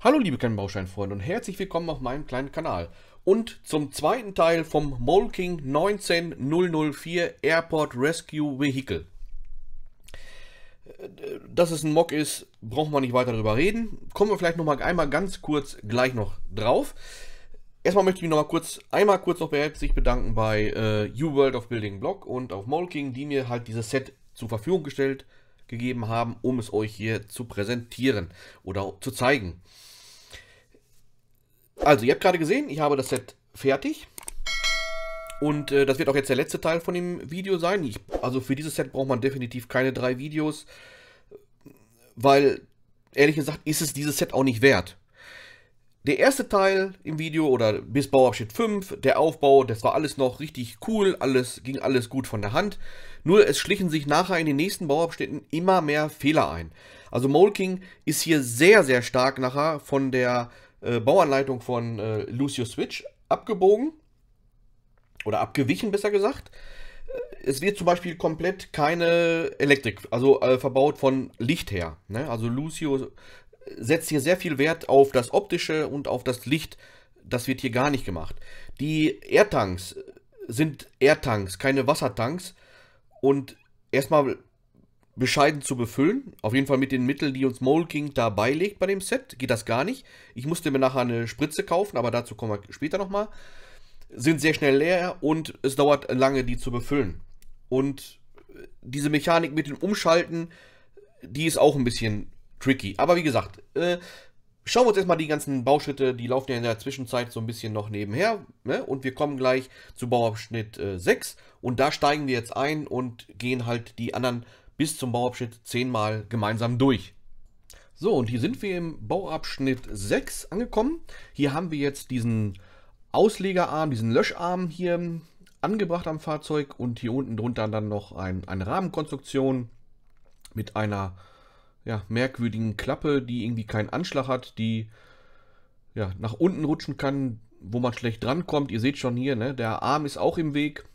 Hallo liebe kleinen Bausteinfreunde und herzlich willkommen auf meinem kleinen Kanal und zum zweiten Teil vom Molking 19004 Airport Rescue Vehicle. Dass es ein Mock ist, brauchen wir nicht weiter darüber reden. Kommen wir vielleicht nochmal einmal ganz kurz gleich noch drauf. Erstmal möchte ich mich nochmal kurz, einmal kurz noch herzlich bedanken bei äh, UWorld of Building Blog und auf Molking, die mir halt dieses Set zur Verfügung gestellt gegeben haben, um es euch hier zu präsentieren oder zu zeigen. Also, ihr habt gerade gesehen, ich habe das Set fertig. Und äh, das wird auch jetzt der letzte Teil von dem Video sein. Ich, also für dieses Set braucht man definitiv keine drei Videos, weil ehrlich gesagt ist es dieses Set auch nicht wert. Der erste Teil im Video oder bis Bauabschnitt 5, der Aufbau, das war alles noch richtig cool, alles ging alles gut von der Hand. Nur es schlichen sich nachher in den nächsten Bauabschnitten immer mehr Fehler ein. Also Molking ist hier sehr, sehr stark nachher von der äh, Bauanleitung von äh, Lucio Switch abgebogen oder abgewichen, besser gesagt. Äh, es wird zum Beispiel komplett keine Elektrik, also äh, verbaut von Licht her. Ne? Also Lucio äh, setzt hier sehr viel Wert auf das Optische und auf das Licht. Das wird hier gar nicht gemacht. Die Airtanks sind Airtanks, keine Wassertanks. Und erstmal bescheiden zu befüllen. Auf jeden Fall mit den Mitteln, die uns Mole King da beilegt bei dem Set. Geht das gar nicht. Ich musste mir nachher eine Spritze kaufen, aber dazu kommen wir später nochmal. Sind sehr schnell leer und es dauert lange, die zu befüllen. Und äh, diese Mechanik mit dem Umschalten, die ist auch ein bisschen tricky. Aber wie gesagt, äh, schauen wir uns erstmal die ganzen Bauschritte, die laufen ja in der Zwischenzeit so ein bisschen noch nebenher. Ne? Und wir kommen gleich zu Bauabschnitt äh, 6 und da steigen wir jetzt ein und gehen halt die anderen bis zum Bauabschnitt zehnmal gemeinsam durch. So, und hier sind wir im Bauabschnitt 6 angekommen. Hier haben wir jetzt diesen Auslegerarm, diesen Löscharm hier angebracht am Fahrzeug und hier unten drunter dann noch ein, eine Rahmenkonstruktion mit einer ja, merkwürdigen Klappe, die irgendwie keinen Anschlag hat, die ja, nach unten rutschen kann, wo man schlecht drankommt. Ihr seht schon hier, ne, der Arm ist auch im Weg.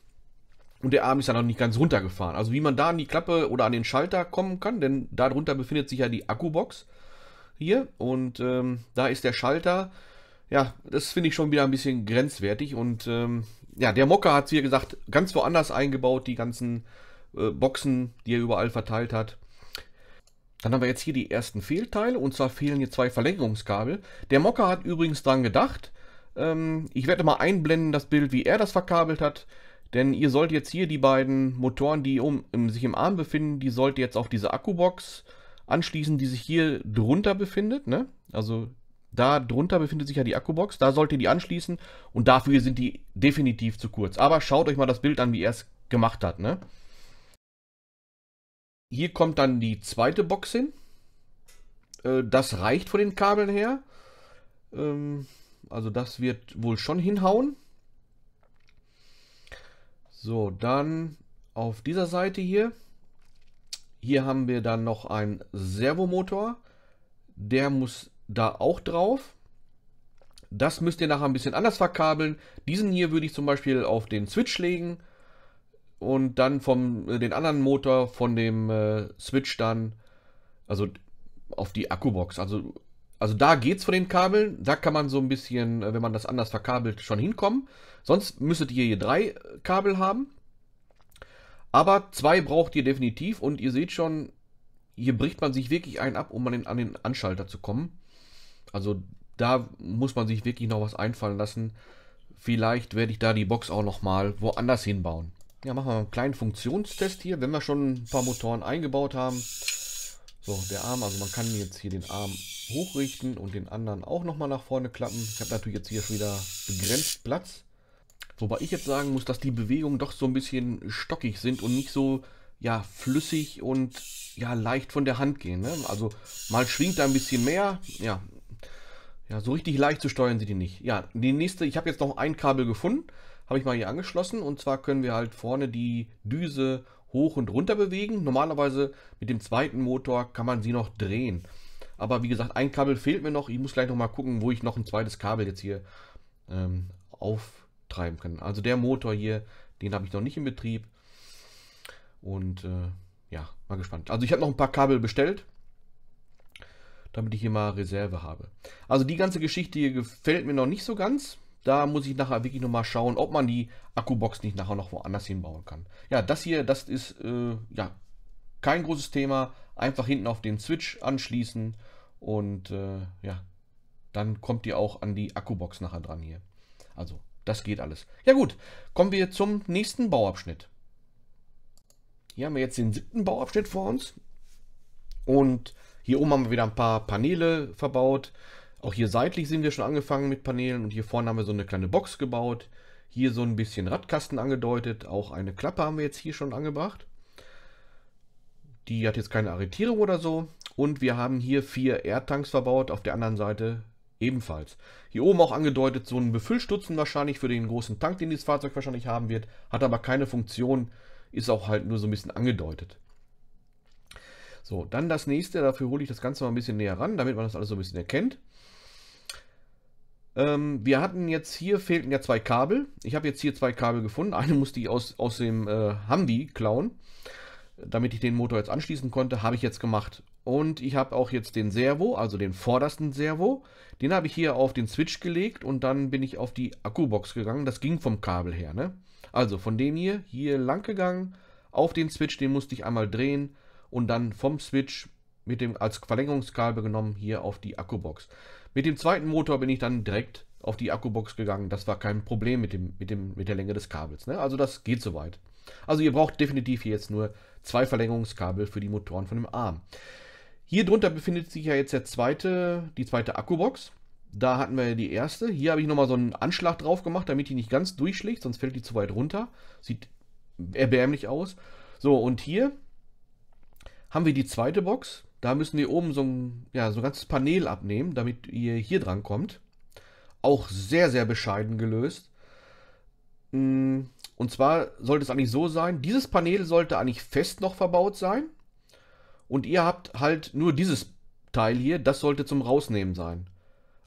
Und der Arm ist ja noch nicht ganz runtergefahren. Also wie man da an die Klappe oder an den Schalter kommen kann, denn darunter befindet sich ja die Akkubox hier. Und ähm, da ist der Schalter. Ja, das finde ich schon wieder ein bisschen grenzwertig. Und ähm, ja, der Mocker hat es, wie gesagt, ganz woanders eingebaut, die ganzen äh, Boxen, die er überall verteilt hat. Dann haben wir jetzt hier die ersten Fehlteile. Und zwar fehlen hier zwei Verlängerungskabel. Der Mocker hat übrigens dran gedacht. Ähm, ich werde mal einblenden das Bild, wie er das verkabelt hat. Denn ihr sollt jetzt hier die beiden Motoren, die um, um, sich im Arm befinden, die sollt ihr jetzt auf diese Akkubox anschließen, die sich hier drunter befindet. Ne? Also da drunter befindet sich ja die Akkubox, da sollt ihr die anschließen und dafür sind die definitiv zu kurz. Aber schaut euch mal das Bild an, wie er es gemacht hat. Ne? Hier kommt dann die zweite Box hin. Äh, das reicht von den Kabeln her. Ähm, also das wird wohl schon hinhauen. So, dann auf dieser Seite hier. Hier haben wir dann noch einen Servomotor. Der muss da auch drauf. Das müsst ihr nachher ein bisschen anders verkabeln. Diesen hier würde ich zum Beispiel auf den Switch legen und dann vom äh, den anderen Motor von dem äh, Switch dann, also auf die Akkubox. Also, also da es von den Kabeln. Da kann man so ein bisschen, äh, wenn man das anders verkabelt, schon hinkommen. Sonst müsstet ihr hier drei äh, Kabel haben. Aber zwei braucht ihr definitiv und ihr seht schon, hier bricht man sich wirklich einen ab, um an den, an den Anschalter zu kommen. Also da muss man sich wirklich noch was einfallen lassen. Vielleicht werde ich da die Box auch nochmal woanders hinbauen. Ja, machen wir mal einen kleinen Funktionstest hier, wenn wir schon ein paar Motoren eingebaut haben. So, der Arm, also man kann jetzt hier den Arm hochrichten und den anderen auch nochmal nach vorne klappen. Ich habe natürlich jetzt hier schon wieder begrenzt Platz. Wobei ich jetzt sagen muss, dass die Bewegungen doch so ein bisschen stockig sind und nicht so ja, flüssig und ja, leicht von der Hand gehen. Ne? Also mal schwingt da ein bisschen mehr, ja. Ja, so richtig leicht zu steuern sind die nicht. Ja, die nächste, ich habe jetzt noch ein Kabel gefunden, habe ich mal hier angeschlossen und zwar können wir halt vorne die Düse hoch und runter bewegen. Normalerweise mit dem zweiten Motor kann man sie noch drehen. Aber wie gesagt, ein Kabel fehlt mir noch. Ich muss gleich nochmal gucken, wo ich noch ein zweites Kabel jetzt hier ähm, auf treiben kann. Also der Motor hier, den habe ich noch nicht in Betrieb. Und äh, ja, mal gespannt. Also ich habe noch ein paar Kabel bestellt, damit ich hier mal Reserve habe. Also die ganze Geschichte hier gefällt mir noch nicht so ganz. Da muss ich nachher wirklich nochmal schauen, ob man die Akkubox nicht nachher noch woanders hinbauen kann. Ja, das hier, das ist äh, ja kein großes Thema. Einfach hinten auf den Switch anschließen und äh, ja, dann kommt ihr auch an die Akkubox nachher dran hier. Also das geht alles. Ja gut, kommen wir zum nächsten Bauabschnitt. Hier haben wir jetzt den siebten Bauabschnitt vor uns. Und hier oben haben wir wieder ein paar Paneele verbaut. Auch hier seitlich sind wir schon angefangen mit Paneelen. Und hier vorne haben wir so eine kleine Box gebaut. Hier so ein bisschen Radkasten angedeutet. Auch eine Klappe haben wir jetzt hier schon angebracht. Die hat jetzt keine Arretierung oder so. Und wir haben hier vier Erdtanks verbaut. Auf der anderen Seite ebenfalls. Hier oben auch angedeutet, so ein Befüllstutzen wahrscheinlich für den großen Tank, den dieses Fahrzeug wahrscheinlich haben wird, hat aber keine Funktion, ist auch halt nur so ein bisschen angedeutet. So, dann das nächste, dafür hole ich das Ganze mal ein bisschen näher ran, damit man das alles so ein bisschen erkennt. Ähm, wir hatten jetzt hier, fehlten ja zwei Kabel. Ich habe jetzt hier zwei Kabel gefunden. Eine musste ich aus, aus dem äh, Humvee klauen, damit ich den Motor jetzt anschließen konnte. Habe ich jetzt gemacht. Und ich habe auch jetzt den Servo, also den vordersten Servo. Den habe ich hier auf den Switch gelegt und dann bin ich auf die Akkubox gegangen. Das ging vom Kabel her. Ne? Also von dem hier, hier lang gegangen, auf den Switch, den musste ich einmal drehen und dann vom Switch mit dem als Verlängerungskabel genommen hier auf die Akkubox. Mit dem zweiten Motor bin ich dann direkt auf die Akkubox gegangen. Das war kein Problem mit, dem, mit, dem, mit der Länge des Kabels. Ne? Also das geht soweit. Also ihr braucht definitiv hier jetzt nur zwei Verlängerungskabel für die Motoren von dem Arm. Hier drunter befindet sich ja jetzt der zweite, die zweite Akkubox. Da hatten wir die erste. Hier habe ich nochmal so einen Anschlag drauf gemacht, damit die nicht ganz durchschlägt, sonst fällt die zu weit runter. Sieht erbärmlich aus. So, und hier haben wir die zweite Box. Da müssen wir oben so ein, ja, so ein ganzes Panel abnehmen, damit ihr hier dran kommt. Auch sehr, sehr bescheiden gelöst. Mm, und zwar sollte es eigentlich so sein, dieses Panel sollte eigentlich fest noch verbaut sein. Und ihr habt halt nur dieses Teil hier, das sollte zum Rausnehmen sein.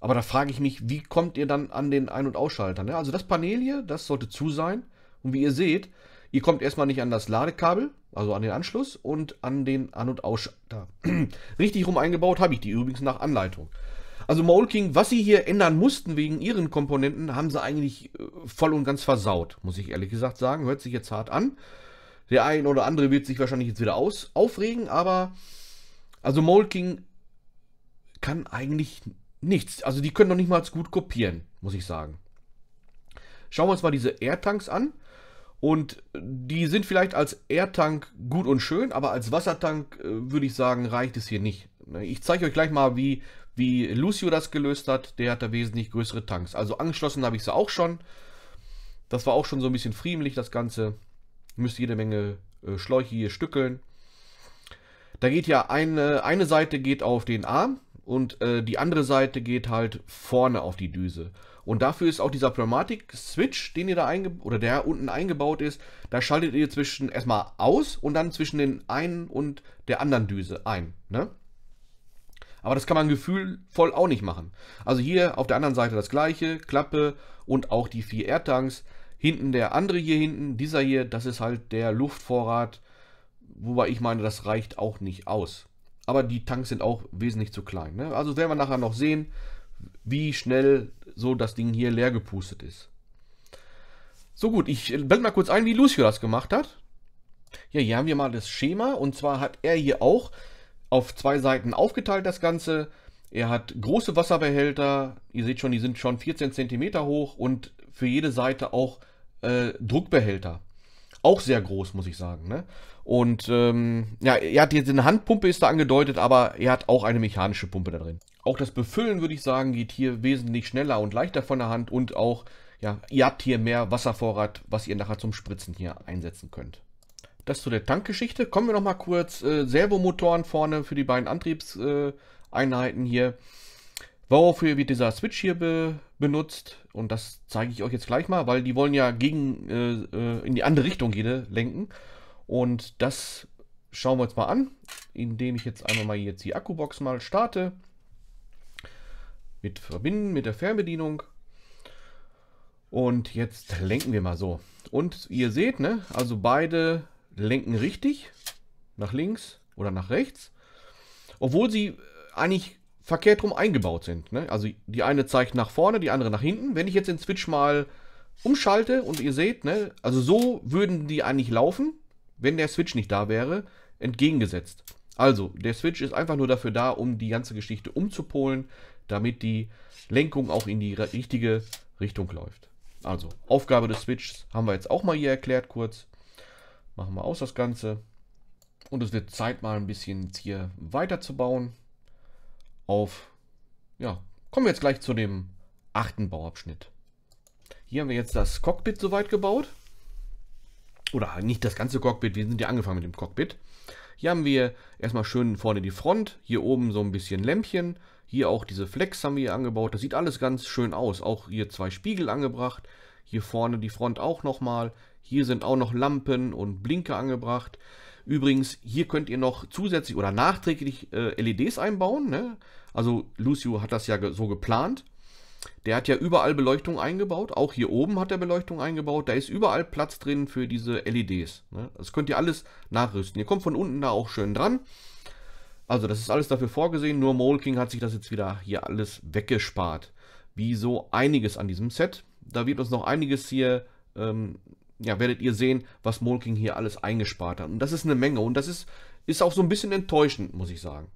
Aber da frage ich mich, wie kommt ihr dann an den Ein- und Ausschalter? Ne? Also das Panel hier, das sollte zu sein. Und wie ihr seht, ihr kommt erstmal nicht an das Ladekabel, also an den Anschluss und an den An- und Ausschalter. Richtig rum eingebaut habe ich die übrigens nach Anleitung. Also Molking, was sie hier ändern mussten wegen ihren Komponenten, haben sie eigentlich äh, voll und ganz versaut, muss ich ehrlich gesagt sagen. Hört sich jetzt hart an. Der ein oder andere wird sich wahrscheinlich jetzt wieder aus, aufregen, aber also Mole kann eigentlich nichts. Also die können noch nicht mal gut kopieren, muss ich sagen. Schauen wir uns mal diese Airtanks an. Und die sind vielleicht als Airtank gut und schön, aber als Wassertank äh, würde ich sagen, reicht es hier nicht. Ich zeige euch gleich mal, wie, wie Lucio das gelöst hat. Der hat da wesentlich größere Tanks. Also angeschlossen habe ich sie auch schon. Das war auch schon so ein bisschen friemlich, das Ganze müsst jede Menge äh, Schläuche hier stückeln. Da geht ja eine, eine Seite geht auf den Arm und äh, die andere Seite geht halt vorne auf die Düse. Und dafür ist auch dieser Pneumatik-Switch, den ihr da eingebaut, oder der unten eingebaut ist, da schaltet ihr zwischen erstmal aus und dann zwischen den einen und der anderen Düse ein. Ne? Aber das kann man gefühlvoll auch nicht machen. Also hier auf der anderen Seite das gleiche, Klappe und auch die vier Airtanks hinten der andere hier hinten, dieser hier, das ist halt der Luftvorrat, wobei ich meine, das reicht auch nicht aus. Aber die Tanks sind auch wesentlich zu klein. Ne? Also werden wir nachher noch sehen, wie schnell so das Ding hier leer gepustet ist. So gut, ich äh, blende mal kurz ein, wie Lucio das gemacht hat. Ja, hier haben wir mal das Schema und zwar hat er hier auch auf zwei Seiten aufgeteilt das Ganze. Er hat große Wasserbehälter, ihr seht schon, die sind schon 14 cm hoch und für jede Seite auch äh, Druckbehälter. Auch sehr groß, muss ich sagen. Ne? Und ähm, ja, er hat jetzt eine Handpumpe, ist da angedeutet, aber er hat auch eine mechanische Pumpe da drin. Auch das Befüllen, würde ich sagen, geht hier wesentlich schneller und leichter von der Hand und auch, ja, ihr habt hier mehr Wasservorrat, was ihr nachher zum Spritzen hier einsetzen könnt. Das zu der Tankgeschichte. Kommen wir nochmal kurz. Äh, Servomotoren vorne für die beiden Antriebseinheiten äh, hier. Wofür wird dieser Switch hier be benutzt? Und das zeige ich euch jetzt gleich mal, weil die wollen ja gegen äh, äh, in die andere Richtung jede lenken. Und das schauen wir uns mal an, indem ich jetzt einmal mal jetzt die Akkubox mal starte. Mit verbinden mit der Fernbedienung. Und jetzt lenken wir mal so. Und ihr seht, ne, also beide lenken richtig nach links oder nach rechts, obwohl sie eigentlich verkehrt rum eingebaut sind. Ne? Also die eine zeigt nach vorne, die andere nach hinten. Wenn ich jetzt den Switch mal umschalte und ihr seht, ne, also so würden die eigentlich laufen, wenn der Switch nicht da wäre, entgegengesetzt. Also, der Switch ist einfach nur dafür da, um die ganze Geschichte umzupolen, damit die Lenkung auch in die richtige Richtung läuft. Also, Aufgabe des Switches haben wir jetzt auch mal hier erklärt kurz. Machen wir aus das Ganze. Und es wird Zeit, mal ein bisschen hier weiterzubauen auf, ja, kommen wir jetzt gleich zu dem achten Bauabschnitt. Hier haben wir jetzt das Cockpit soweit gebaut. Oder nicht das ganze Cockpit, wir sind ja angefangen mit dem Cockpit. Hier haben wir erstmal schön vorne die Front, hier oben so ein bisschen Lämpchen, hier auch diese Flex haben wir hier angebaut, das sieht alles ganz schön aus. Auch hier zwei Spiegel angebracht, hier vorne die Front auch nochmal, hier sind auch noch Lampen und Blinker angebracht. Übrigens, hier könnt ihr noch zusätzlich oder nachträglich äh, LEDs einbauen. Ne? Also Lucio hat das ja ge so geplant. Der hat ja überall Beleuchtung eingebaut. Auch hier oben hat er Beleuchtung eingebaut. Da ist überall Platz drin für diese LEDs. Ne? Das könnt ihr alles nachrüsten. Ihr kommt von unten da auch schön dran. Also das ist alles dafür vorgesehen. Nur Molking hat sich das jetzt wieder hier alles weggespart. Wie so einiges an diesem Set. Da wird uns noch einiges hier ähm, ja, werdet ihr sehen, was Molking hier alles eingespart hat. Und das ist eine Menge und das ist, ist auch so ein bisschen enttäuschend, muss ich sagen.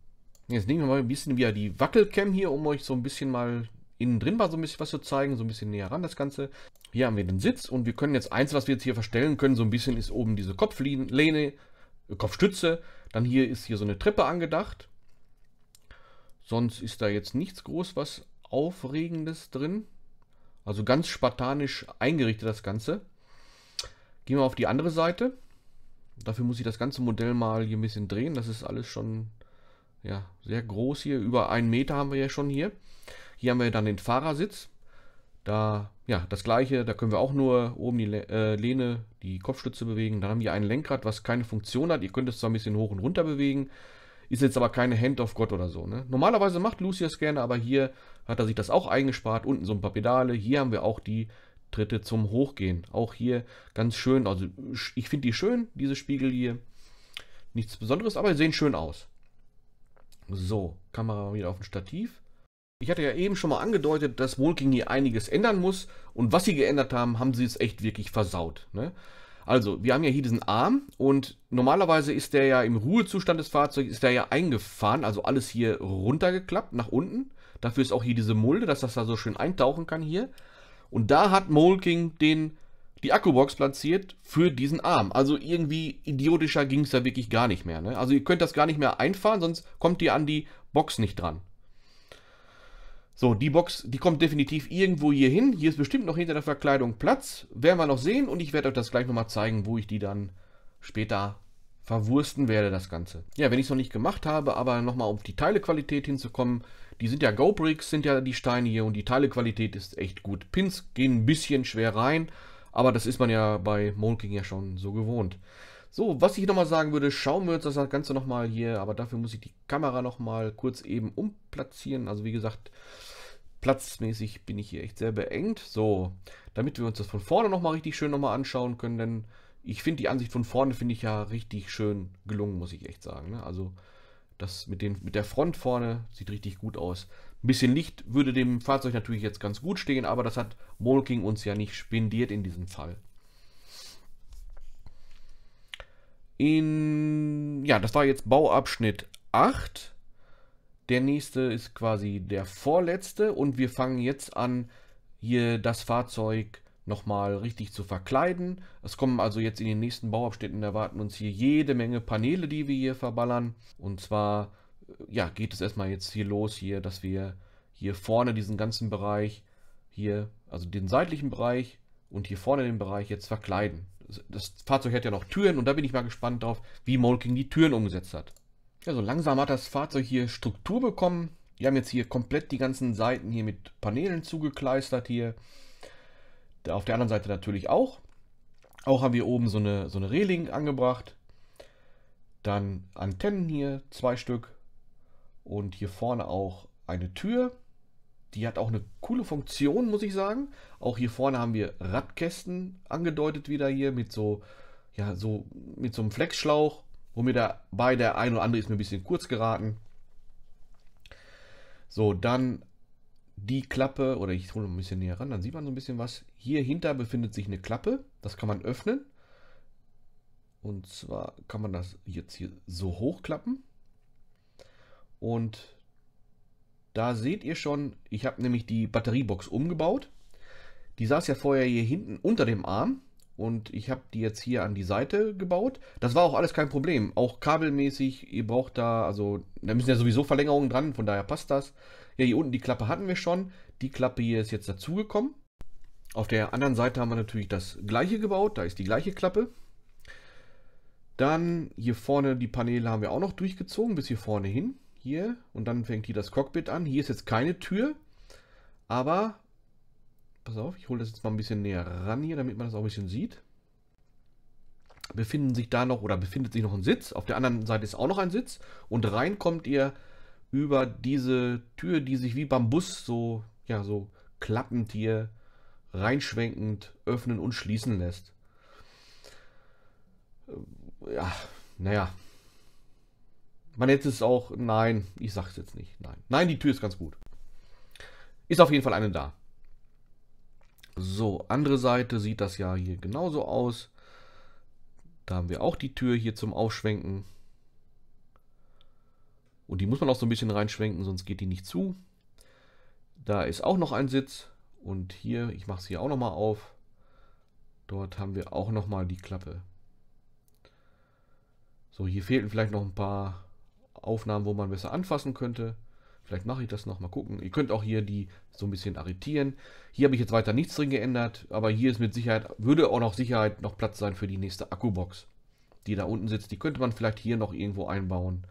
Jetzt nehmen wir mal ein bisschen wieder die Wackelcam hier, um euch so ein bisschen mal innen drin mal so ein bisschen was zu zeigen, so ein bisschen näher ran das Ganze. Hier haben wir den Sitz und wir können jetzt eins, was wir jetzt hier verstellen können, so ein bisschen ist oben diese Kopflehne, äh, Kopfstütze. Dann hier ist hier so eine Treppe angedacht. Sonst ist da jetzt nichts groß was Aufregendes drin. Also ganz spartanisch eingerichtet das Ganze. Gehen wir auf die andere Seite. Dafür muss ich das ganze Modell mal hier ein bisschen drehen. Das ist alles schon ja, sehr groß hier. Über einen Meter haben wir ja schon hier. Hier haben wir dann den Fahrersitz. Da, ja, das gleiche, da können wir auch nur oben die äh, Lehne, die Kopfstütze bewegen. Dann haben wir ein Lenkrad, was keine Funktion hat. Ihr könnt es zwar ein bisschen hoch und runter bewegen, ist jetzt aber keine Hand of God oder so. Ne? Normalerweise macht Lucius gerne, aber hier hat er sich das auch eingespart. Unten so ein paar Pedale. Hier haben wir auch die Tritte zum Hochgehen. Auch hier ganz schön. Also ich finde die schön, diese Spiegel hier. Nichts Besonderes, aber sie sehen schön aus. So, Kamera wieder auf dem Stativ. Ich hatte ja eben schon mal angedeutet, dass Wolking hier einiges ändern muss. Und was sie geändert haben, haben sie es echt wirklich versaut. Ne? Also, wir haben ja hier diesen Arm und normalerweise ist der ja im Ruhezustand des Fahrzeugs, ist der ja eingefahren, also alles hier runtergeklappt, nach unten. Dafür ist auch hier diese Mulde, dass das da so schön eintauchen kann hier. Und da hat Molking den, die Akkubox platziert für diesen Arm. Also irgendwie idiotischer ging es da wirklich gar nicht mehr. Ne? Also ihr könnt das gar nicht mehr einfahren, sonst kommt ihr an die Box nicht dran. So, die Box, die kommt definitiv irgendwo hier hin. Hier ist bestimmt noch hinter der Verkleidung Platz. Werden wir noch sehen und ich werde euch das gleich nochmal zeigen, wo ich die dann später verwursten werde, das Ganze. Ja, wenn ich es noch nicht gemacht habe, aber nochmal um die Teilequalität hinzukommen, die sind ja Go-Bricks, sind ja die Steine hier und die Teilequalität ist echt gut. Pins gehen ein bisschen schwer rein, aber das ist man ja bei Molking ja schon so gewohnt. So, was ich nochmal sagen würde, schauen wir uns das Ganze nochmal hier, aber dafür muss ich die Kamera nochmal kurz eben umplatzieren. Also wie gesagt, platzmäßig bin ich hier echt sehr beengt. So, damit wir uns das von vorne nochmal richtig schön nochmal anschauen können, denn ich finde die Ansicht von vorne finde ich ja richtig schön gelungen, muss ich echt sagen. Ne? Also das mit, den, mit der Front vorne sieht richtig gut aus. Ein bisschen Licht würde dem Fahrzeug natürlich jetzt ganz gut stehen, aber das hat Molking uns ja nicht spendiert in diesem Fall. In, ja, das war jetzt Bauabschnitt 8. Der nächste ist quasi der vorletzte und wir fangen jetzt an, hier das Fahrzeug zu nochmal richtig zu verkleiden. Es kommen also jetzt in den nächsten Bauabschnitten, erwarten uns hier jede Menge Paneele, die wir hier verballern. Und zwar äh, ja, geht es erstmal jetzt hier los, hier, dass wir hier vorne diesen ganzen Bereich, hier, also den seitlichen Bereich und hier vorne den Bereich jetzt verkleiden. Das, Fahrzeug hat ja noch Türen und da bin ich mal gespannt drauf, wie Molking die Türen umgesetzt hat. Also langsam hat das Fahrzeug hier Struktur bekommen. Wir haben jetzt hier komplett die ganzen Seiten hier mit Paneelen zugekleistert hier. Auf der anderen Seite natürlich auch. Auch haben wir oben so eine, so eine Reling angebracht. Dann Antennen hier, zwei Stück. Und hier vorne auch eine Tür. Die hat auch eine coole Funktion, muss ich sagen. Auch hier vorne haben wir Radkästen angedeutet wieder hier mit so, ja, so, mit so einem Flexschlauch. Wo mir dabei der ein oder andere ist mir ein bisschen kurz geraten. So, dann die Klappe, oder ich hole ein bisschen näher ran, dann sieht man so ein bisschen was. Hier hinter befindet sich eine Klappe, das kann man öffnen. Und zwar kann man das jetzt hier so hochklappen. Und da seht ihr schon, ich habe nämlich die Batteriebox umgebaut. Die saß ja vorher hier hinten unter dem Arm und ich habe die jetzt hier an die Seite gebaut. Das war auch alles kein Problem, auch kabelmäßig. Ihr braucht da, also da müssen ja sowieso Verlängerungen dran, von daher passt das. Ja, hier unten die Klappe hatten wir schon. Die Klappe hier ist jetzt dazugekommen. Auf der anderen Seite haben wir natürlich das gleiche gebaut, da ist die gleiche Klappe. Dann hier vorne die Paneele haben wir auch noch durchgezogen bis hier vorne hin. Hier und dann fängt hier das Cockpit an. Hier ist jetzt keine Tür, aber pass auf, ich hole das jetzt mal ein bisschen näher ran hier, damit man das auch ein bisschen sieht. Befinden sich da noch oder befindet sich noch ein Sitz. Auf der anderen Seite ist auch noch ein Sitz und rein kommt ihr über diese Tür, die sich wie beim Bus so ja so klappend hier reinschwenkend öffnen und schließen lässt. Äh, ja, naja. Man hätte es auch. Nein, ich sag's jetzt nicht. Nein. Nein, die Tür ist ganz gut. Ist auf jeden Fall eine da. So, andere Seite sieht das ja hier genauso aus. Da haben wir auch die Tür hier zum Aufschwenken. Und die muss man auch so ein bisschen reinschwenken, sonst geht die nicht zu. Da ist auch noch ein Sitz. Und hier, ich mache sie auch nochmal auf. Dort haben wir auch nochmal die Klappe. So, hier fehlten vielleicht noch ein paar Aufnahmen, wo man besser anfassen könnte. Vielleicht mache ich das noch, mal gucken. Ihr könnt auch hier die so ein bisschen arretieren. Hier habe ich jetzt weiter nichts drin geändert, aber hier ist mit Sicherheit, würde auch noch Sicherheit noch Platz sein für die nächste Akkubox, die da unten sitzt. Die könnte man vielleicht hier noch irgendwo einbauen.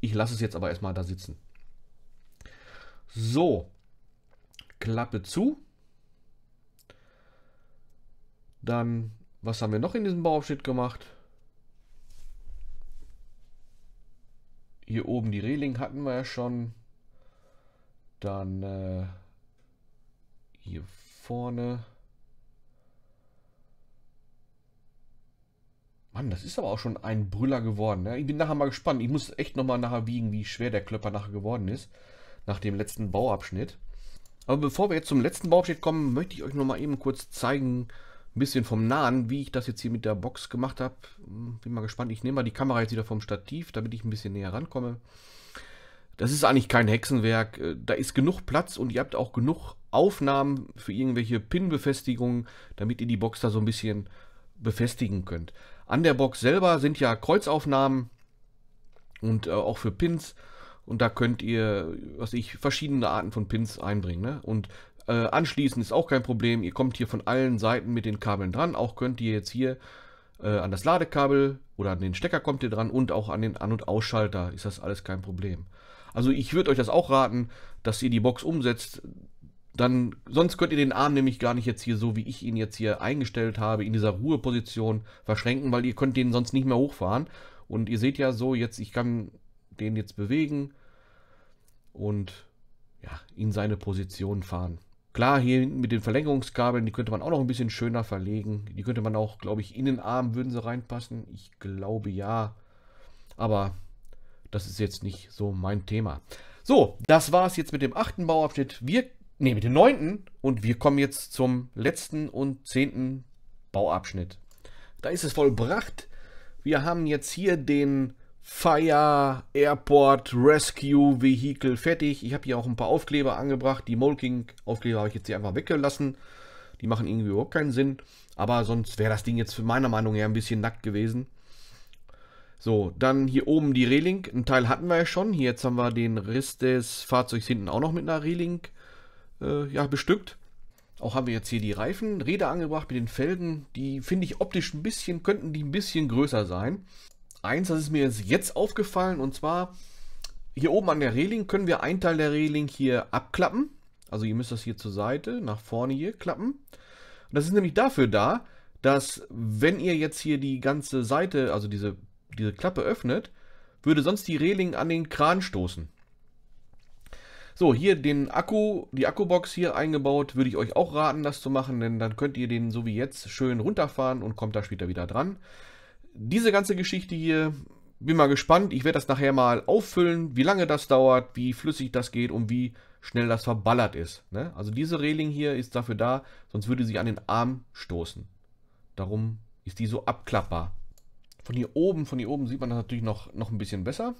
Ich lasse es jetzt aber erstmal da sitzen. So, Klappe zu. Dann, was haben wir noch in diesem Bauabschnitt gemacht? Hier oben die Reling hatten wir ja schon. Dann äh, hier vorne. Mann, das ist aber auch schon ein Brüller geworden. Ne? Ich bin nachher mal gespannt. Ich muss echt nochmal nachher wiegen, wie schwer der Klöpper nachher geworden ist. Nach dem letzten Bauabschnitt. Aber bevor wir jetzt zum letzten Bauabschnitt kommen, möchte ich euch noch mal eben kurz zeigen, ein bisschen vom Nahen, wie ich das jetzt hier mit der Box gemacht habe. Hm, bin mal gespannt. Ich nehme mal die Kamera jetzt wieder vom Stativ, damit ich ein bisschen näher rankomme. Das ist eigentlich kein Hexenwerk. Äh, da ist genug Platz und ihr habt auch genug Aufnahmen für irgendwelche Pin-Befestigungen, damit ihr die Box da so ein bisschen befestigen könnt. An der Box selber sind ja Kreuzaufnahmen und äh, auch für Pins. Und da könnt ihr, was ich, verschiedene Arten von Pins einbringen. Ne? Und äh, anschließen ist auch kein Problem. Ihr kommt hier von allen Seiten mit den Kabeln dran. Auch könnt ihr jetzt hier äh, an das Ladekabel oder an den Stecker kommt ihr dran und auch an den An- und Ausschalter ist das alles kein Problem. Also ich würde euch das auch raten, dass ihr die Box umsetzt. Dann, sonst könnt ihr den Arm nämlich gar nicht jetzt hier so, wie ich ihn jetzt hier eingestellt habe, in dieser Ruheposition verschränken, weil ihr könnt den sonst nicht mehr hochfahren. Und ihr seht ja so, jetzt, ich kann den jetzt bewegen und ja, in seine Position fahren. Klar, hier hinten mit den Verlängerungskabeln, die könnte man auch noch ein bisschen schöner verlegen. Die könnte man auch, glaube ich, in den Arm würden sie reinpassen. Ich glaube ja. Aber das ist jetzt nicht so mein Thema. So, das war es jetzt mit dem achten Bauabschnitt. Wir, nee, mit dem neunten. Und wir kommen jetzt zum letzten und zehnten Bauabschnitt. Da ist es vollbracht. Wir haben jetzt hier den Fire Airport Rescue Vehicle fertig. Ich habe hier auch ein paar Aufkleber angebracht. Die Molking Aufkleber habe ich jetzt hier einfach weggelassen. Die machen irgendwie überhaupt keinen Sinn. Aber sonst wäre das Ding jetzt meiner Meinung nach ein bisschen nackt gewesen. So, dann hier oben die Reling. Ein Teil hatten wir ja schon. Hier jetzt haben wir den Riss des Fahrzeugs hinten auch noch mit einer Reling äh, ja, bestückt. Auch haben wir jetzt hier die Reifen, Räder angebracht mit den Felgen. Die finde ich optisch ein bisschen, könnten die ein bisschen größer sein eins, das ist mir jetzt aufgefallen und zwar hier oben an der Reling können wir einen Teil der Reling hier abklappen. Also ihr müsst das hier zur Seite, nach vorne hier klappen. Und das ist nämlich dafür da, dass wenn ihr jetzt hier die ganze Seite, also diese, diese Klappe öffnet, würde sonst die Reling an den Kran stoßen. So, hier den Akku, die Akkubox hier eingebaut, würde ich euch auch raten, das zu machen, denn dann könnt ihr den so wie jetzt schön runterfahren und kommt da später wieder dran diese ganze Geschichte hier, bin mal gespannt. Ich werde das nachher mal auffüllen, wie lange das dauert, wie flüssig das geht und wie schnell das verballert ist. Ne? Also diese Reling hier ist dafür da, sonst würde sie an den Arm stoßen. Darum ist die so abklappbar. Von hier oben, von hier oben sieht man das natürlich noch, noch ein bisschen besser.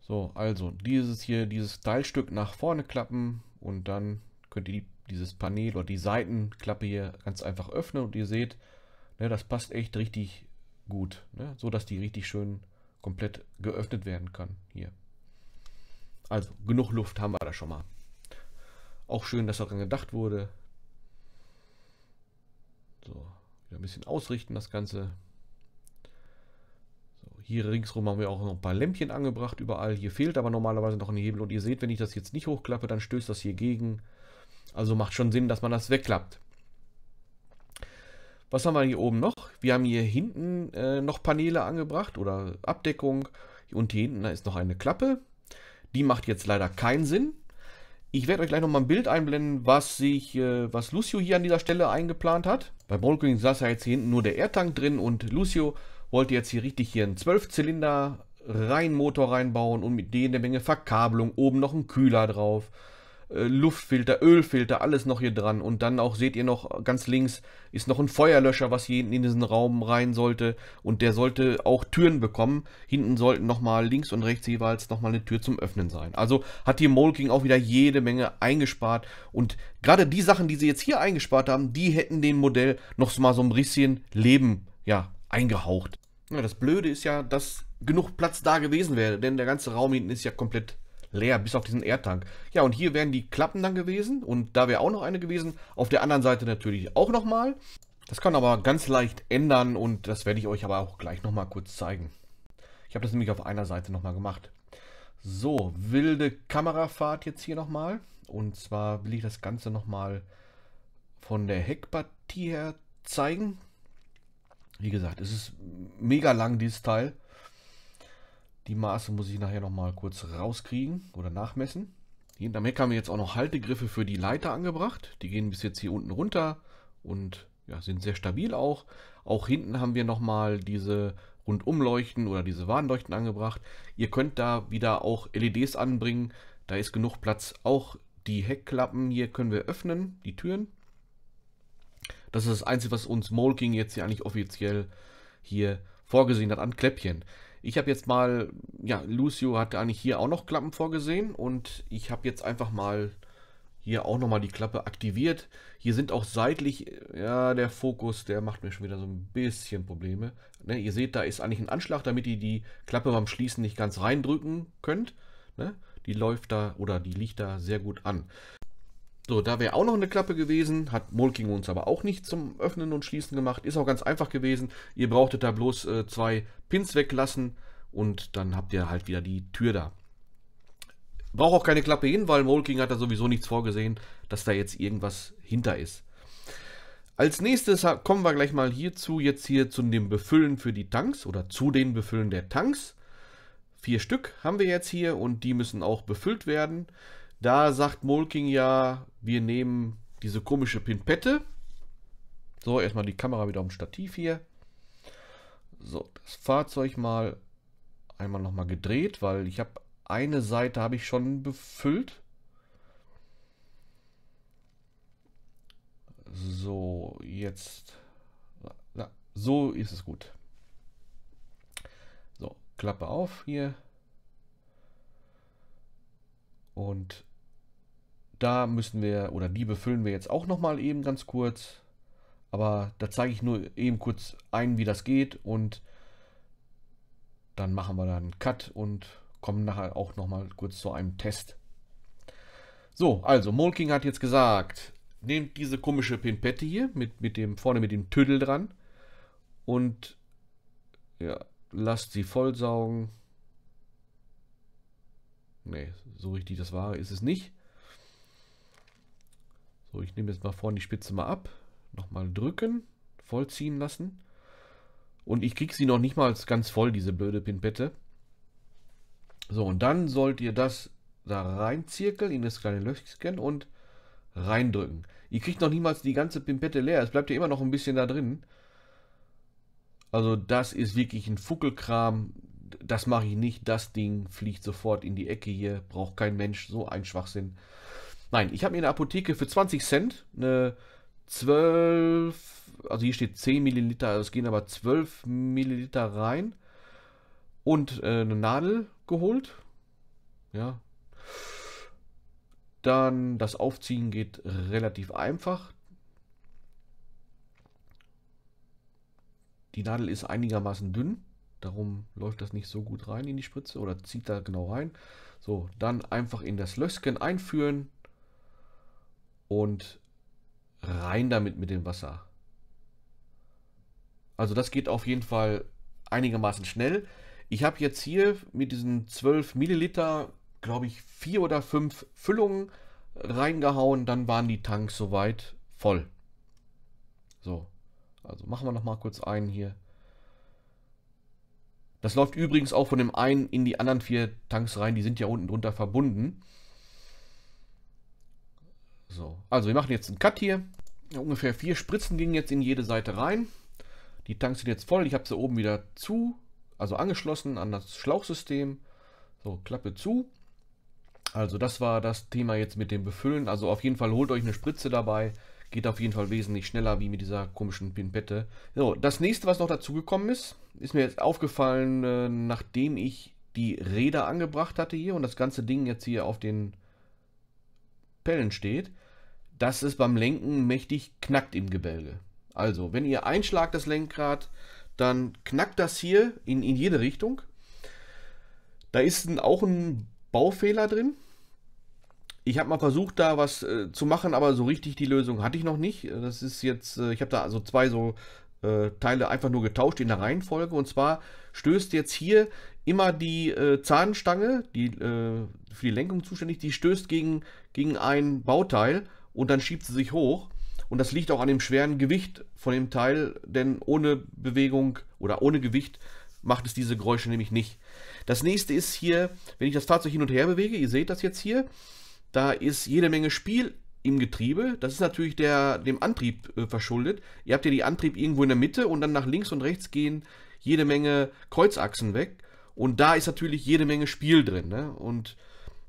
So, also dieses hier, dieses Teilstück nach vorne klappen und dann könnt ihr die, dieses Panel oder die Seitenklappe hier ganz einfach öffnen und ihr seht, Ne, das passt echt richtig gut, ne? so dass die richtig schön komplett geöffnet werden kann hier. Also genug Luft haben wir da schon mal. Auch schön, dass daran gedacht wurde. So, wieder ein bisschen ausrichten das Ganze. So, hier ringsrum haben wir auch noch ein paar Lämpchen angebracht überall. Hier fehlt aber normalerweise noch ein Hebel und ihr seht, wenn ich das jetzt nicht hochklappe, dann stößt das hier gegen. Also macht schon Sinn, dass man das wegklappt. Was haben wir hier oben noch? Wir haben hier hinten äh, noch Paneele angebracht oder Abdeckung. Und hier hinten ist noch eine Klappe. Die macht jetzt leider keinen Sinn. Ich werde euch gleich nochmal ein Bild einblenden, was sich, äh, was Lucio hier an dieser Stelle eingeplant hat. Bei Brokeling saß ja jetzt hier hinten nur der Erdtank drin und Lucio wollte jetzt hier richtig hier einen 12-Zylinder-Reihenmotor reinbauen und mit denen eine Menge Verkabelung, oben noch einen Kühler drauf äh, Luftfilter, Ölfilter, alles noch hier dran. Und dann auch seht ihr noch ganz links ist noch ein Feuerlöscher, was hier hinten in diesen Raum rein sollte. Und der sollte auch Türen bekommen. Hinten sollten nochmal links und rechts jeweils nochmal eine Tür zum Öffnen sein. Also hat hier Molking auch wieder jede Menge eingespart. Und gerade die Sachen, die sie jetzt hier eingespart haben, die hätten dem Modell noch mal so ein bisschen Leben ja, eingehaucht. Ja, das Blöde ist ja, dass genug Platz da gewesen wäre, denn der ganze Raum hinten ist ja komplett leer, bis auf diesen Erdtank. Ja, und hier wären die Klappen dann gewesen und da wäre auch noch eine gewesen. Auf der anderen Seite natürlich auch nochmal. Das kann aber ganz leicht ändern und das werde ich euch aber auch gleich nochmal kurz zeigen. Ich habe das nämlich auf einer Seite nochmal gemacht. So, wilde Kamerafahrt jetzt hier nochmal. Und zwar will ich das Ganze nochmal von der Heckpartie her zeigen. Wie gesagt, es ist mega lang, dieses Teil. Die Maße muss ich nachher nochmal kurz rauskriegen oder nachmessen. Hier damit haben wir jetzt auch noch Haltegriffe für die Leiter angebracht. Die gehen bis jetzt hier unten runter und ja, sind sehr stabil auch. Auch hinten haben wir nochmal diese Rundumleuchten oder diese Warnleuchten angebracht. Ihr könnt da wieder auch LEDs anbringen. Da ist genug Platz. Auch die Heckklappen hier können wir öffnen, die Türen. Das ist das Einzige, was uns Molking jetzt hier eigentlich offiziell hier vorgesehen hat an Kläppchen. Ich habe jetzt mal, ja, Lucio hat eigentlich hier auch noch Klappen vorgesehen und ich habe jetzt einfach mal hier auch nochmal die Klappe aktiviert. Hier sind auch seitlich, ja, der Fokus, der macht mir schon wieder so ein bisschen Probleme. Ne, ihr seht, da ist eigentlich ein Anschlag, damit ihr die Klappe beim Schließen nicht ganz reindrücken könnt. Ne? Die läuft da oder die liegt da sehr gut an. So, da wäre auch noch eine Klappe gewesen, hat Molking uns aber auch nicht zum Öffnen und Schließen gemacht. Ist auch ganz einfach gewesen. Ihr brauchtet da bloß äh, zwei Pins weglassen und dann habt ihr halt wieder die Tür da. Braucht auch keine Klappe hin, weil Molking hat da sowieso nichts vorgesehen, dass da jetzt irgendwas hinter ist. Als nächstes kommen wir gleich mal hierzu, jetzt hier zu dem Befüllen für die Tanks oder zu den Befüllen der Tanks. Vier Stück haben wir jetzt hier und die müssen auch befüllt werden. Da sagt Molking ja, wir nehmen diese komische Pinpette. So, erstmal die Kamera wieder am Stativ hier. So, das Fahrzeug mal einmal nochmal gedreht, weil ich habe eine Seite habe ich schon befüllt. So, jetzt. Na, so ist es gut. So, Klappe auf hier. Und da müssen wir, oder die befüllen wir jetzt auch nochmal eben ganz kurz. Aber da zeige ich nur eben kurz ein, wie das geht und dann machen wir dann einen Cut und kommen nachher auch nochmal kurz zu einem Test. So, also Molking hat jetzt gesagt, nehmt diese komische Pinpette hier mit, mit dem vorne mit dem Tüdel dran und ja, lasst sie vollsaugen. Ne, so richtig das Wahre ist es nicht. So, ich nehme jetzt mal vorne die Spitze mal ab. Nochmal drücken, vollziehen lassen. Und ich kriege sie noch nicht mal ganz voll, diese blöde Pinpette. So, und dann sollt ihr das da reinzirkeln in das kleine Löchchen und reindrücken. Ihr kriegt noch niemals die ganze Pimpette leer. Es bleibt ja immer noch ein bisschen da drin. Also das ist wirklich ein Fuckelkram. Das mache ich nicht. Das Ding fliegt sofort in die Ecke hier. Braucht kein Mensch. So ein Schwachsinn. Nein, ich habe mir in der Apotheke für 20 Cent eine 12, also hier steht 10 Milliliter, es gehen aber 12 Milliliter rein und äh, eine Nadel geholt. Ja. Dann das Aufziehen geht relativ einfach. Die Nadel ist einigermaßen dünn, darum läuft das nicht so gut rein in die Spritze oder zieht da genau rein. So, dann einfach in das Löschen einführen, und rein damit mit dem Wasser. Also das geht auf jeden Fall einigermaßen schnell. Ich habe jetzt hier mit diesen 12 Milliliter, glaube ich, vier oder fünf Füllungen reingehauen. Dann waren die Tanks soweit voll. So, also machen wir nochmal kurz einen hier. Das läuft übrigens auch von dem einen in die anderen vier Tanks rein. Die sind ja unten drunter verbunden. So, also wir machen jetzt einen Cut hier. Ungefähr vier Spritzen gingen jetzt in jede Seite rein. Die Tanks sind jetzt voll. Ich habe sie oben wieder zu, also angeschlossen an das Schlauchsystem. So, Klappe zu. Also das war das Thema jetzt mit dem Befüllen. Also auf jeden Fall holt euch eine Spritze dabei. Geht auf jeden Fall wesentlich schneller wie mit dieser komischen Pinpette. So, das nächste, was noch dazugekommen ist, ist mir jetzt aufgefallen, äh, nachdem ich die Räder angebracht hatte hier und das ganze Ding jetzt hier auf den Pellen steht, dass es beim Lenken mächtig knackt im Gebälge. Also, wenn ihr einschlagt das Lenkrad, dann knackt das hier in, in jede Richtung. Da ist ein, auch ein Baufehler drin. Ich habe mal versucht, da was äh, zu machen, aber so richtig die Lösung hatte ich noch nicht. Das ist jetzt, äh, ich habe da also zwei so äh, Teile einfach nur getauscht in der Reihenfolge. Und zwar stößt jetzt hier immer die äh, Zahnstange, die äh, für die Lenkung zuständig, die stößt gegen, gegen ein Bauteil und dann schiebt sie sich hoch. Und das liegt auch an dem schweren Gewicht von dem Teil, denn ohne Bewegung oder ohne Gewicht macht es diese Geräusche nämlich nicht. Das nächste ist hier, wenn ich das Fahrzeug hin und her bewege, ihr seht das jetzt hier, da ist jede Menge Spiel im Getriebe. Das ist natürlich der, dem Antrieb äh, verschuldet. Ihr habt ja die Antrieb irgendwo in der Mitte und dann nach links und rechts gehen jede Menge Kreuzachsen weg. Und da ist natürlich jede Menge Spiel drin. Ne? Und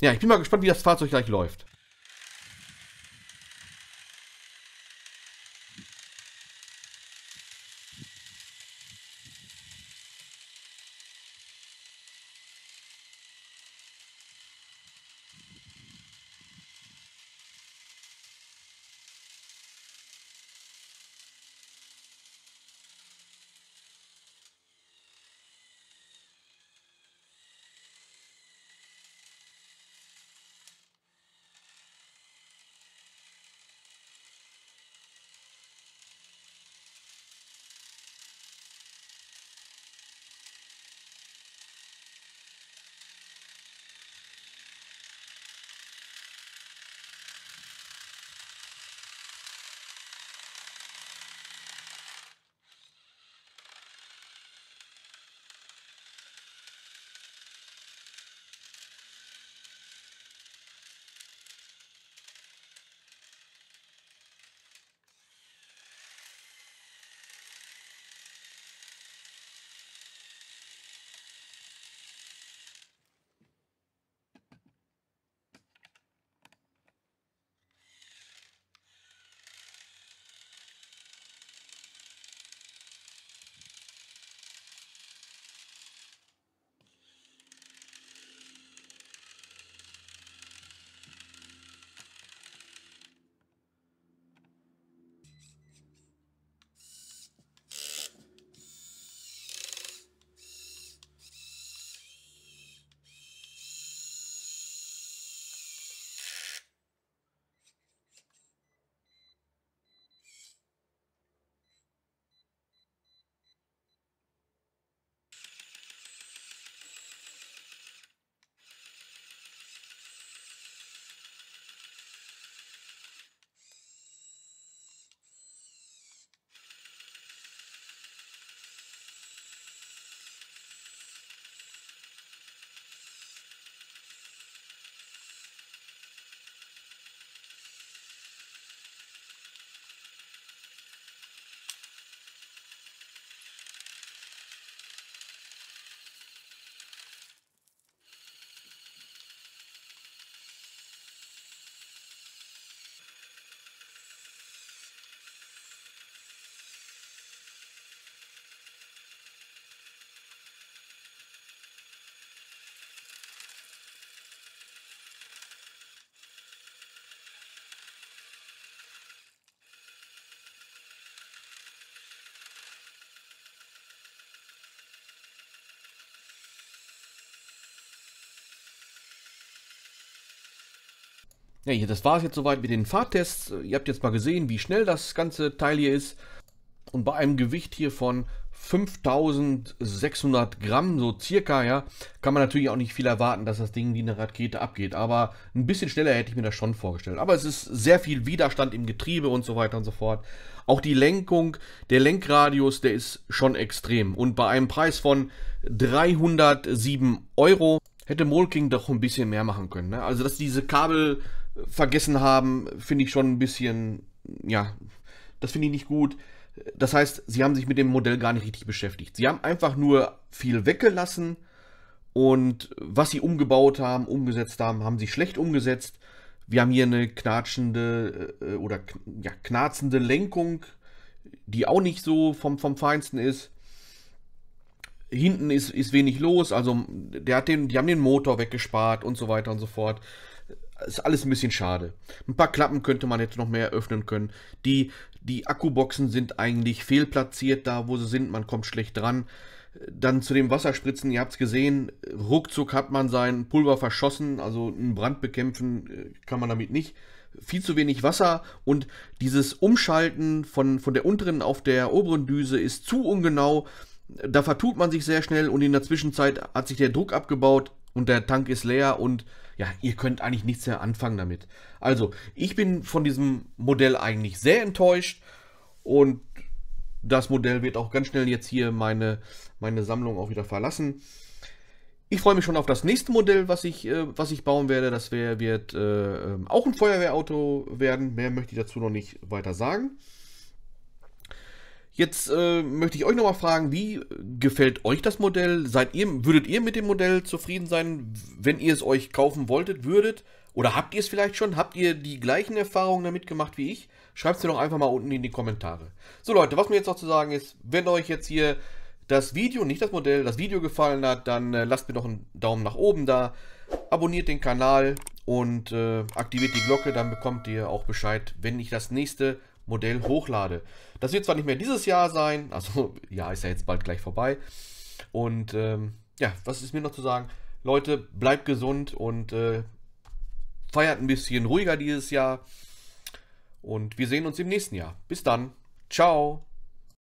ja, ich bin mal gespannt, wie das Fahrzeug gleich läuft. Ja, hier, das war es jetzt soweit mit den Fahrtests. Ihr habt jetzt mal gesehen, wie schnell das ganze Teil hier ist. Und bei einem Gewicht hier von 5600 Gramm, so circa, ja, kann man natürlich auch nicht viel erwarten, dass das Ding wie eine Rakete abgeht. Aber ein bisschen schneller hätte ich mir das schon vorgestellt. Aber es ist sehr viel Widerstand im Getriebe und so weiter und so fort. Auch die Lenkung, der Lenkradius, der ist schon extrem. Und bei einem Preis von 307 Euro hätte Molking doch ein bisschen mehr machen können. Ne? Also, dass diese Kabel vergessen haben, finde ich schon ein bisschen, ja, das finde ich nicht gut. Das heißt, sie haben sich mit dem Modell gar nicht richtig beschäftigt. Sie haben einfach nur viel weggelassen und was sie umgebaut haben, umgesetzt haben, haben sie schlecht umgesetzt. Wir haben hier eine knatschende äh, oder ja, knarzende Lenkung, die auch nicht so vom, vom Feinsten ist. Hinten ist, ist wenig los, also der hat den, die haben den Motor weggespart und so weiter und so fort ist alles ein bisschen schade. Ein paar Klappen könnte man jetzt noch mehr öffnen können. Die, die Akkuboxen sind eigentlich fehlplatziert da, wo sie sind. Man kommt schlecht dran. Dann zu dem Wasserspritzen, ihr habt es gesehen, ruckzuck hat man sein Pulver verschossen, also einen Brand bekämpfen äh, kann man damit nicht. Viel zu wenig Wasser und dieses Umschalten von, von der unteren auf der oberen Düse ist zu ungenau. Da vertut man sich sehr schnell und in der Zwischenzeit hat sich der Druck abgebaut und der Tank ist leer und ja, ihr könnt eigentlich nichts mehr anfangen damit. Also, ich bin von diesem Modell eigentlich sehr enttäuscht und das Modell wird auch ganz schnell jetzt hier meine, meine Sammlung auch wieder verlassen. Ich freue mich schon auf das nächste Modell, was ich, äh, was ich bauen werde. Das wär, wird äh, ähm, auch ein Feuerwehrauto werden. Mehr möchte ich dazu noch nicht weiter sagen. Jetzt äh, möchte ich euch nochmal fragen, wie gefällt euch das Modell? Seid ihr, würdet ihr mit dem Modell zufrieden sein, wenn ihr es euch kaufen wolltet, würdet? Oder habt ihr es vielleicht schon? Habt ihr die gleichen Erfahrungen damit gemacht wie ich? Schreibt es mir doch einfach mal unten in die Kommentare. So Leute, was mir jetzt noch zu sagen ist, wenn euch jetzt hier das Video, nicht das Modell, das Video gefallen hat, dann äh, lasst mir doch einen Daumen nach oben da, abonniert den Kanal und äh, aktiviert die Glocke, dann bekommt ihr auch Bescheid, wenn ich das nächste Modell hochlade. Das wird zwar nicht mehr dieses Jahr sein, also ja, ist ja jetzt bald gleich vorbei. Und ähm, ja, was ist mir noch zu sagen? Leute, bleibt gesund und äh, feiert ein bisschen ruhiger dieses Jahr. Und wir sehen uns im nächsten Jahr. Bis dann. Ciao.